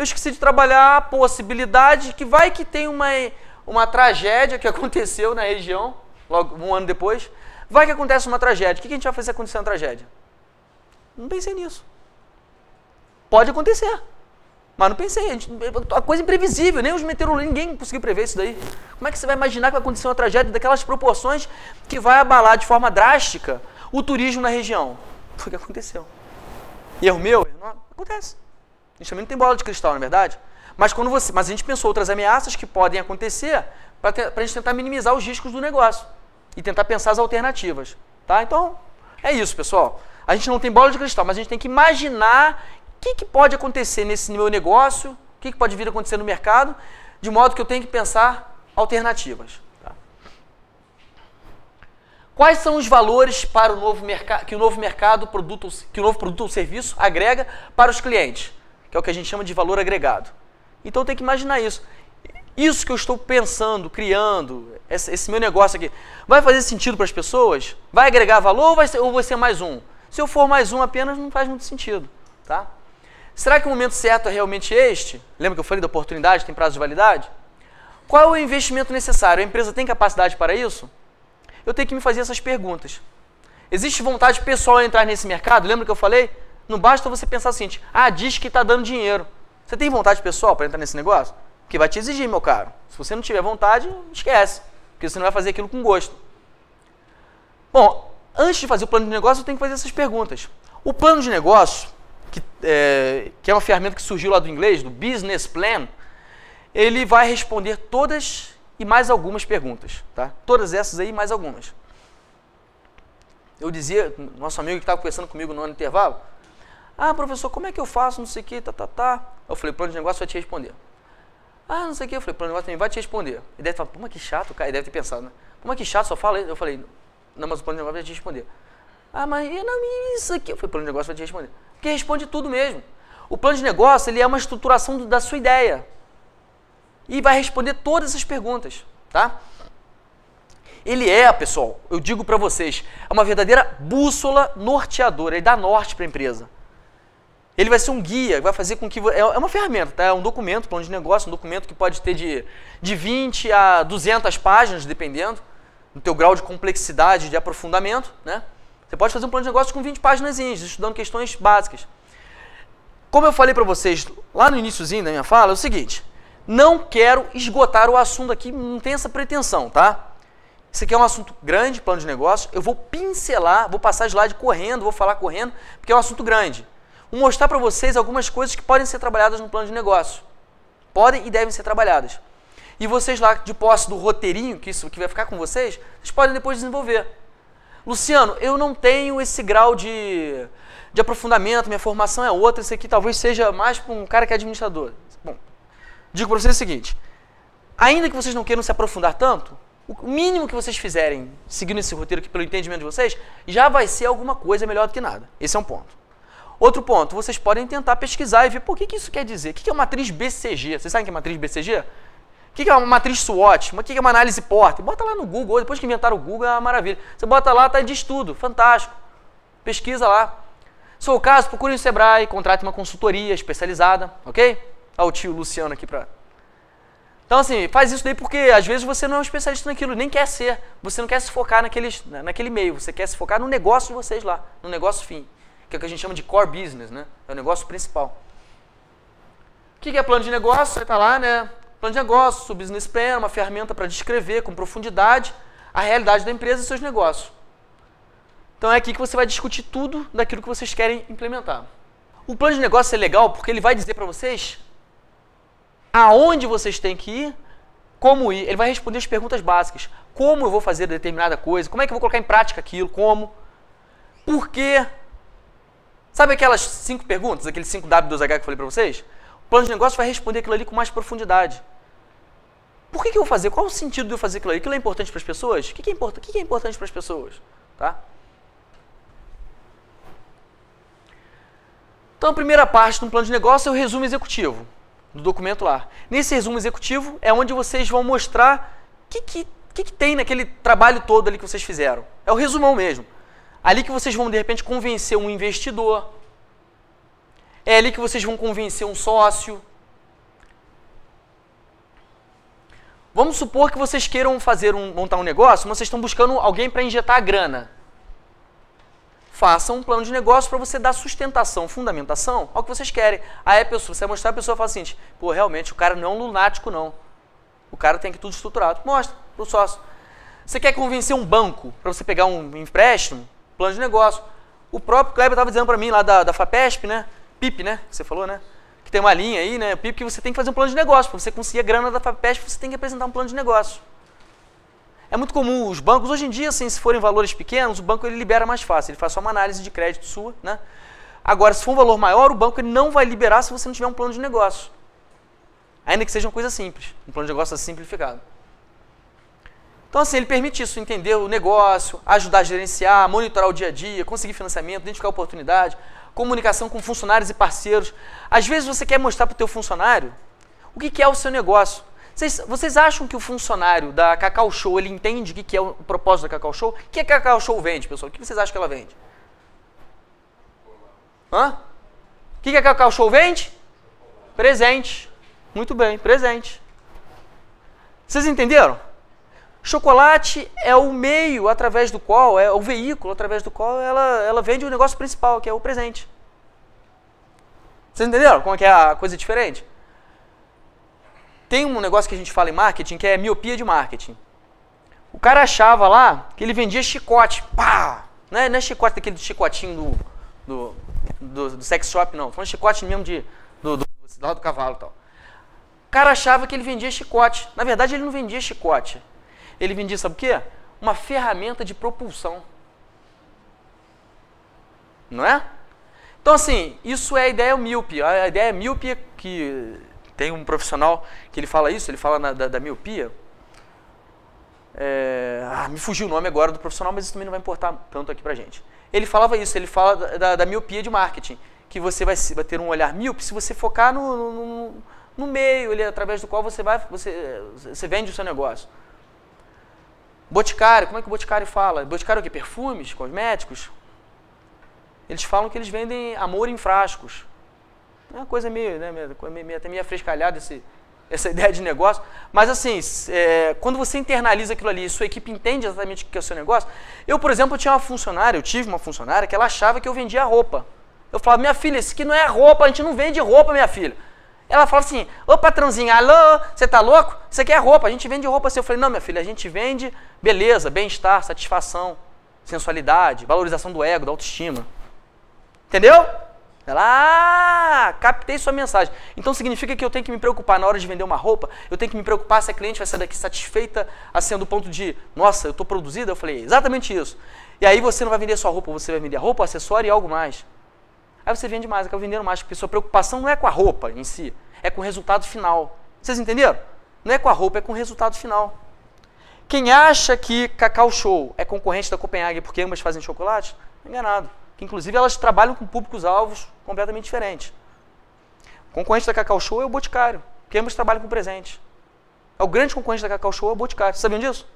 eu esqueci de trabalhar a possibilidade que vai que tem uma, uma tragédia que aconteceu na região, logo um ano depois. Vai que acontece uma tragédia. O que a gente vai fazer se acontecer uma tragédia? Não pensei nisso. Pode acontecer. Mas não pensei, a, gente, a coisa é imprevisível, nem os meteorologistas, ninguém conseguiu prever isso daí. Como é que você vai imaginar que vai acontecer uma tragédia daquelas proporções que vai abalar de forma drástica o turismo na região? Foi o que aconteceu. E erro é meu? Não acontece. A gente também não tem bola de cristal, na é verdade. Mas, quando você, mas a gente pensou outras ameaças que podem acontecer para a gente tentar minimizar os riscos do negócio e tentar pensar as alternativas. Tá? Então, é isso, pessoal. A gente não tem bola de cristal, mas a gente tem que imaginar o que, que pode acontecer nesse meu negócio, o que, que pode vir a acontecer no mercado, de modo que eu tenho que pensar alternativas. Tá? Quais são os valores para o novo mercado que o novo mercado produto que o novo produto ou serviço agrega para os clientes? que é o que a gente chama de valor agregado. Então tem que imaginar isso. Isso que eu estou pensando, criando, esse, esse meu negócio aqui, vai fazer sentido para as pessoas? Vai agregar valor ou vai ser, ou vai ser mais um? Se eu for mais um apenas, não faz muito sentido. Tá? Será que o momento certo é realmente este? Lembra que eu falei da oportunidade, tem prazo de validade? Qual é o investimento necessário? A empresa tem capacidade para isso? Eu tenho que me fazer essas perguntas. Existe vontade pessoal de entrar nesse mercado? Lembra que eu falei? Não basta você pensar assim, ah, diz que está dando dinheiro. Você tem vontade pessoal para entrar nesse negócio? Porque vai te exigir, meu caro. Se você não tiver vontade, esquece. Porque você não vai fazer aquilo com gosto. Bom, antes de fazer o plano de negócio, eu tenho que fazer essas perguntas. O plano de negócio, que é, que é uma ferramenta que surgiu lá do inglês, do business plan, ele vai responder todas e mais algumas perguntas, tá? Todas essas aí mais algumas. Eu dizia, nosso amigo que estava conversando comigo no ano intervalo, ah, professor, como é que eu faço? Não sei o que, tá, tá, tá. Eu falei, plano de negócio vai te responder. Ah, não sei o que. Eu falei, plano de negócio também vai te responder. Ele deve falar, pô, mas que chato, cara. Ele deve ter pensado, né? Pô, mas que chato, só fala isso. Eu falei, não, mas o plano de negócio vai te responder. Ah, mas não, isso aqui. Eu falei, plano de negócio vai te responder. Porque responde tudo mesmo. O plano de negócio, ele é uma estruturação do, da sua ideia. E vai responder todas essas perguntas, tá? Ele é, pessoal, eu digo para vocês, é uma verdadeira bússola norteadora. Ele dá norte para a empresa. Ele vai ser um guia, vai fazer com que. É, é uma ferramenta, tá? É um documento, plano de negócio, um documento que pode ter de, de 20 a 200 páginas, dependendo do teu grau de complexidade, de aprofundamento, né? Você pode fazer um plano de negócio com 20 páginas, estudando questões básicas. Como eu falei para vocês lá no iníciozinho da minha fala, é o seguinte: não quero esgotar o assunto aqui, não tem essa pretensão, tá? Isso aqui é um assunto grande, plano de negócio. Eu vou pincelar, vou passar slide correndo, vou falar correndo, porque é um assunto grande mostrar para vocês algumas coisas que podem ser trabalhadas no plano de negócio. Podem e devem ser trabalhadas. E vocês lá, de posse do roteirinho, que isso que vai ficar com vocês, vocês podem depois desenvolver. Luciano, eu não tenho esse grau de, de aprofundamento, minha formação é outra, isso aqui talvez seja mais para um cara que é administrador. Bom, digo para vocês o seguinte, ainda que vocês não queiram se aprofundar tanto, o mínimo que vocês fizerem seguindo esse roteiro, que pelo entendimento de vocês, já vai ser alguma coisa melhor do que nada. Esse é um ponto. Outro ponto, vocês podem tentar pesquisar e ver por que, que isso quer dizer. O que, que é uma matriz BCG? Vocês sabem o que é matriz BCG? O que, que é uma matriz SWOT? O que, que é uma análise PORT? Bota lá no Google, depois que inventaram o Google é uma maravilha. Você bota lá, tá de estudo, fantástico. Pesquisa lá. Se for o caso, procure o Sebrae, contrate uma consultoria especializada, ok? Olha o tio Luciano aqui para então, assim, faz isso daí porque às vezes você não é um especialista naquilo, nem quer ser. Você não quer se focar naqueles, naquele meio, você quer se focar no negócio de vocês lá, no negócio fim que é o que a gente chama de core business, né? É o negócio principal. O que é plano de negócio? Você está lá, né? Plano de negócio, o business plan, uma ferramenta para descrever com profundidade a realidade da empresa e seus negócios. Então é aqui que você vai discutir tudo daquilo que vocês querem implementar. O plano de negócio é legal porque ele vai dizer para vocês aonde vocês têm que ir, como ir. Ele vai responder as perguntas básicas. Como eu vou fazer determinada coisa? Como é que eu vou colocar em prática aquilo? Como? Por quê? Sabe aquelas cinco perguntas, aqueles 5 W2H que eu falei para vocês? O plano de negócio vai responder aquilo ali com mais profundidade. Por que, que eu vou fazer? Qual o sentido de eu fazer aquilo ali? Aquilo é importante para as pessoas? O que, que, é, que, que é importante para as pessoas? Tá? Então, a primeira parte do plano de negócio é o resumo executivo, do documento lá. Nesse resumo executivo é onde vocês vão mostrar o que, que, que, que tem naquele trabalho todo ali que vocês fizeram. É o resumão mesmo ali que vocês vão de repente convencer um investidor. É ali que vocês vão convencer um sócio. Vamos supor que vocês queiram fazer um, montar um negócio, mas vocês estão buscando alguém para injetar a grana. Faça um plano de negócio para você dar sustentação, fundamentação ao que vocês querem. Aí a pessoa, você vai mostrar, a pessoa fala assim, pô, realmente, o cara não é um lunático, não. O cara tem que tudo estruturado. Mostra para o sócio. Você quer convencer um banco para você pegar um empréstimo? plano de negócio. O próprio Kleber estava dizendo para mim lá da, da FAPESP, né? PIP, né? Que você falou, né? Que tem uma linha aí, né? PIP, que você tem que fazer um plano de negócio. Para você conseguir a grana da FAPESP, você tem que apresentar um plano de negócio. É muito comum os bancos, hoje em dia, assim, se forem valores pequenos, o banco ele libera mais fácil, ele faz só uma análise de crédito sua, né? Agora, se for um valor maior, o banco ele não vai liberar se você não tiver um plano de negócio. Ainda que seja uma coisa simples, um plano de negócio simplificado. Então, assim, ele permite isso, entender o negócio, ajudar a gerenciar, monitorar o dia a dia, conseguir financiamento, identificar oportunidade, comunicação com funcionários e parceiros. Às vezes você quer mostrar para o teu funcionário o que, que é o seu negócio. Vocês, vocês, acham que o funcionário da Cacau Show, ele entende o que, que é o propósito da Cacau Show? O que a Cacau Show vende, pessoal? O que vocês acham que ela vende? Hã? O que, que a Cacau Show vende? Presente. Muito bem, presente. Vocês entenderam? Chocolate é o meio através do qual, é o veículo através do qual ela, ela vende o negócio principal, que é o presente. Vocês entenderam como é que é a coisa diferente? Tem um negócio que a gente fala em marketing que é miopia de marketing. O cara achava lá que ele vendia chicote. Pá! Não é, não é chicote daquele chicotinho do, do, do, do sex shop, não. Foi um chicote mesmo de, do, do, do, do cavalo e tal. O cara achava que ele vendia chicote. Na verdade, ele não vendia chicote ele vendia, sabe o quê? Uma ferramenta de propulsão. Não é? Então, assim, isso é a ideia míope. A ideia míope é que tem um profissional que ele fala isso, ele fala na, da, da miopia. É, ah, me fugiu o nome agora do profissional, mas isso também não vai importar tanto aqui pra gente. Ele falava isso, ele fala da, da, da miopia de marketing, que você vai, vai, ter um olhar míope se você focar no, no, no meio, ele, através do qual você vai, você, você vende o seu negócio. Boticário, como é que o Boticário fala? Boticário é o quê? Perfumes? Cosméticos? Eles falam que eles vendem amor em frascos. É uma coisa meio, né, meio, meio, até meio afrescalhada essa ideia de negócio. Mas assim, é, quando você internaliza aquilo ali e sua equipe entende exatamente o que é o seu negócio. Eu, por exemplo, tinha uma funcionária, eu tive uma funcionária que ela achava que eu vendia roupa. Eu falava, minha filha, isso aqui não é roupa, a gente não vende roupa, minha filha. Ela fala assim: Ô patrãozinho, alô, você tá louco? Você quer é roupa? A gente vende roupa. Assim. Eu falei: Não, minha filha, a gente vende beleza, bem-estar, satisfação, sensualidade, valorização do ego, da autoestima. Entendeu? Ela, ah, captei sua mensagem. Então significa que eu tenho que me preocupar na hora de vender uma roupa, eu tenho que me preocupar se a cliente vai sair daqui satisfeita, assim, do ponto de, nossa, eu estou produzida? Eu falei, exatamente isso. E aí você não vai vender só roupa, você vai vender a roupa, o acessório e algo mais. Aí você vende mais, acaba vendendo mais, porque sua preocupação não é com a roupa em si, é com o resultado final. Vocês entenderam? Não é com a roupa, é com o resultado final. Quem acha que Cacau Show é concorrente da Copenhague porque ambas fazem chocolate, enganado. Que, inclusive elas trabalham com públicos-alvos completamente diferentes. O concorrente da Cacau Show é o Boticário, porque ambas trabalham com presente. É o grande concorrente da Cacau Show é o Boticário. Vocês sabiam disso?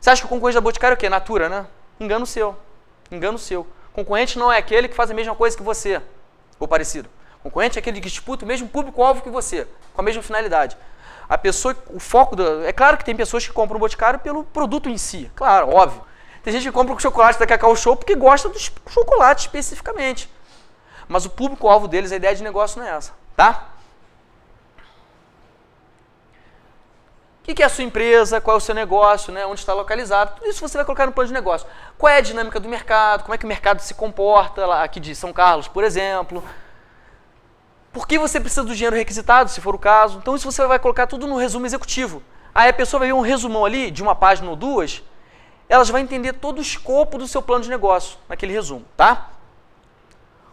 Você acha que o concorrente da Boticário é o quê? Natura, né? Engano seu. Engano seu. Concorrente não é aquele que faz a mesma coisa que você, ou parecido. Concorrente é aquele que disputa o mesmo público-alvo que você, com a mesma finalidade. A pessoa, o foco, do, é claro que tem pessoas que compram o Boticário pelo produto em si, claro, óbvio. Tem gente que compra o chocolate da Cacau Show porque gosta do chocolate especificamente. Mas o público-alvo deles, a ideia de negócio não é essa, tá? O que é a sua empresa, qual é o seu negócio, né? onde está localizado, tudo isso você vai colocar no plano de negócio. Qual é a dinâmica do mercado, como é que o mercado se comporta, lá, aqui de São Carlos, por exemplo. Por que você precisa do dinheiro requisitado, se for o caso. Então isso você vai colocar tudo no resumo executivo. Aí a pessoa vai ver um resumão ali, de uma página ou duas, elas vão entender todo o escopo do seu plano de negócio naquele resumo, tá?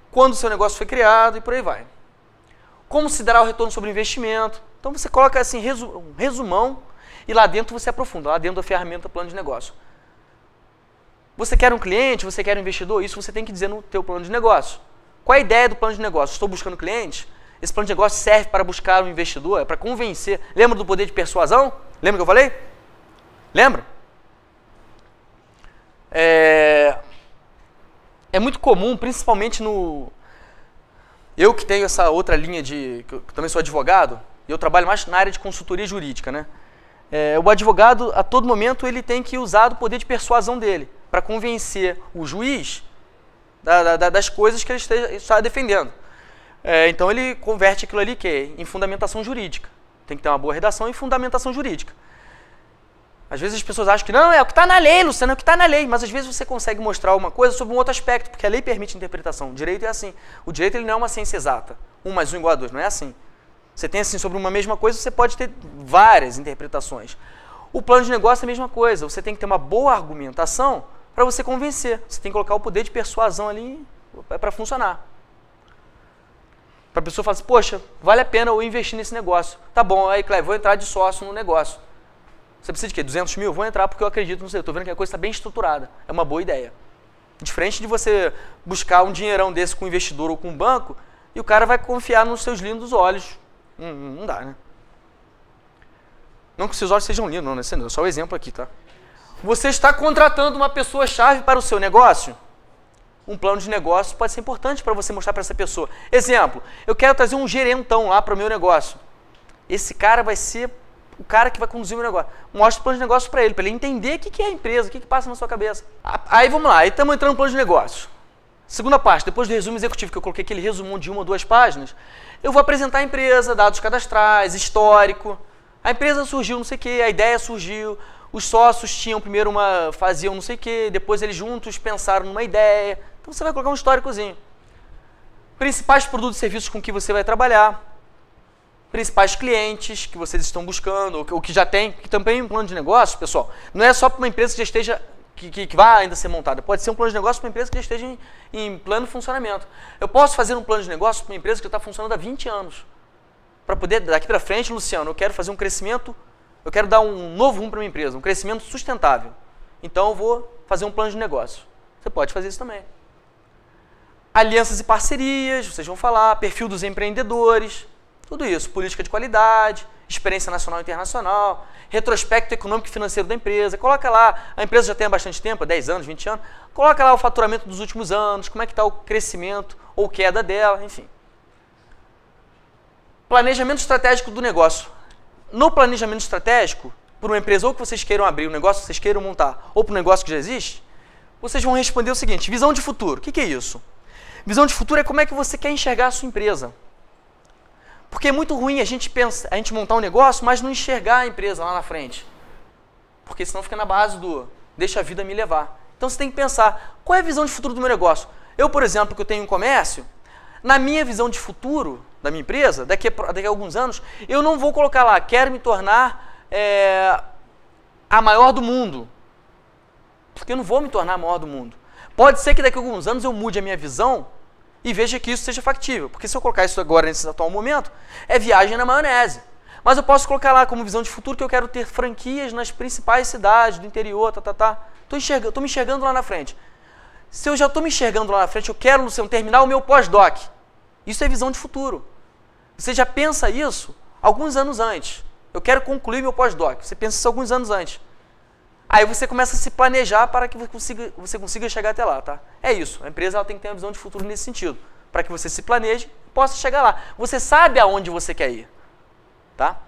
Quando o seu negócio foi criado e por aí vai. Considerar o retorno sobre o investimento. Então você coloca assim, um resumão e lá dentro você aprofunda, lá dentro da ferramenta plano de negócio. Você quer um cliente, você quer um investidor, isso você tem que dizer no teu plano de negócio. Qual é a ideia do plano de negócio? Estou buscando cliente? Esse plano de negócio serve para buscar um investidor, é para convencer. Lembra do poder de persuasão? Lembra que eu falei? Lembra? É, é muito comum, principalmente no, eu que tenho essa outra linha de. que eu também sou advogado, e eu trabalho mais na área de consultoria jurídica, né? É, o advogado, a todo momento, ele tem que usar o poder de persuasão dele para convencer o juiz da, da, das coisas que ele esteja, está defendendo. É, então ele converte aquilo ali que é em fundamentação jurídica. Tem que ter uma boa redação e fundamentação jurídica. Às vezes as pessoas acham que não, é o que está na lei, Luciano, é o que está na lei. Mas às vezes você consegue mostrar uma coisa sobre um outro aspecto, porque a lei permite interpretação. O direito é assim. O direito ele não é uma ciência exata. Um mais um igual a dois, não é assim. Você tem assim, sobre uma mesma coisa, você pode ter várias interpretações. O plano de negócio é a mesma coisa. Você tem que ter uma boa argumentação para você convencer. Você tem que colocar o poder de persuasão ali para funcionar. Para a pessoa falar assim, poxa, vale a pena eu investir nesse negócio. Tá bom, aí, Cleve, vou entrar de sócio no negócio. Você precisa de quê? 200 mil? Vou entrar porque eu acredito no sei. Estou vendo que a coisa está bem estruturada. É uma boa ideia. Diferente de você buscar um dinheirão desse com um investidor ou com um banco e o cara vai confiar nos seus lindos olhos. Não, hum, hum, não dá, né? Não que seus olhos sejam lindos, não, né? É só o um exemplo aqui, tá? Você está contratando uma pessoa-chave para o seu negócio? Um plano de negócio pode ser importante para você mostrar para essa pessoa. Exemplo, eu quero trazer um gerentão lá para o meu negócio. Esse cara vai ser o cara que vai conduzir o negócio. Mostra o plano de negócio para ele, para ele entender o que, que é a empresa, o que, que passa na sua cabeça. Aí vamos lá, aí estamos entrando no plano de negócio. Segunda parte, depois do resumo executivo, que eu coloquei aquele resumão de uma ou duas páginas, eu vou apresentar a empresa, dados cadastrais, histórico. A empresa surgiu não sei o que, a ideia surgiu, os sócios tinham primeiro uma, faziam não sei o que, depois eles juntos pensaram numa ideia. Então você vai colocar um históricozinho. Principais produtos e serviços com que você vai trabalhar principais clientes que vocês estão buscando, ou que, já tem, que também é um plano de negócio, pessoal, não é só para uma empresa que já esteja que, que, que vai ainda ser montada. Pode ser um plano de negócio para uma empresa que já esteja em, em plano de funcionamento. Eu posso fazer um plano de negócio para uma empresa que já está funcionando há 20 anos. Para poder, daqui para frente, Luciano, eu quero fazer um crescimento, eu quero dar um novo rumo para minha empresa, um crescimento sustentável. Então eu vou fazer um plano de negócio. Você pode fazer isso também. Alianças e parcerias, vocês vão falar, perfil dos empreendedores, tudo isso, política de qualidade, experiência nacional e internacional, retrospecto econômico e financeiro da empresa. Coloca lá, a empresa já tem há bastante tempo, 10 anos, 20 anos, coloca lá o faturamento dos últimos anos, como é que está o crescimento ou queda dela, enfim. Planejamento estratégico do negócio. No planejamento estratégico, para uma empresa ou que vocês queiram abrir, um negócio que vocês queiram montar, ou para um negócio que já existe, vocês vão responder o seguinte, visão de futuro. O que, que é isso? Visão de futuro é como é que você quer enxergar a sua empresa. Porque é muito ruim a gente, pensa, a gente montar um negócio, mas não enxergar a empresa lá na frente. Porque senão fica na base do deixa a vida me levar. Então você tem que pensar, qual é a visão de futuro do meu negócio? Eu, por exemplo, que eu tenho um comércio, na minha visão de futuro da minha empresa, daqui a, daqui a alguns anos, eu não vou colocar lá, quero me tornar é, a maior do mundo. Porque eu não vou me tornar a maior do mundo. Pode ser que daqui a alguns anos eu mude a minha visão e veja que isso seja factível. Porque se eu colocar isso agora nesse atual momento, é viagem na maionese. Mas eu posso colocar lá como visão de futuro que eu quero ter franquias nas principais cidades do interior, tá, tá, tá. Estou enxergando, tô me enxergando lá na frente. Se eu já estou me enxergando lá na frente, eu quero, no seu terminal o meu pós-doc. Isso é visão de futuro. Você já pensa isso alguns anos antes. Eu quero concluir meu pós-doc. Você pensa isso alguns anos antes. Aí você começa a se planejar para que você consiga, você consiga chegar até lá, tá? É isso. A empresa ela tem que ter uma visão de futuro nesse sentido, para que você se planeje e possa chegar lá. Você sabe aonde você quer ir, tá?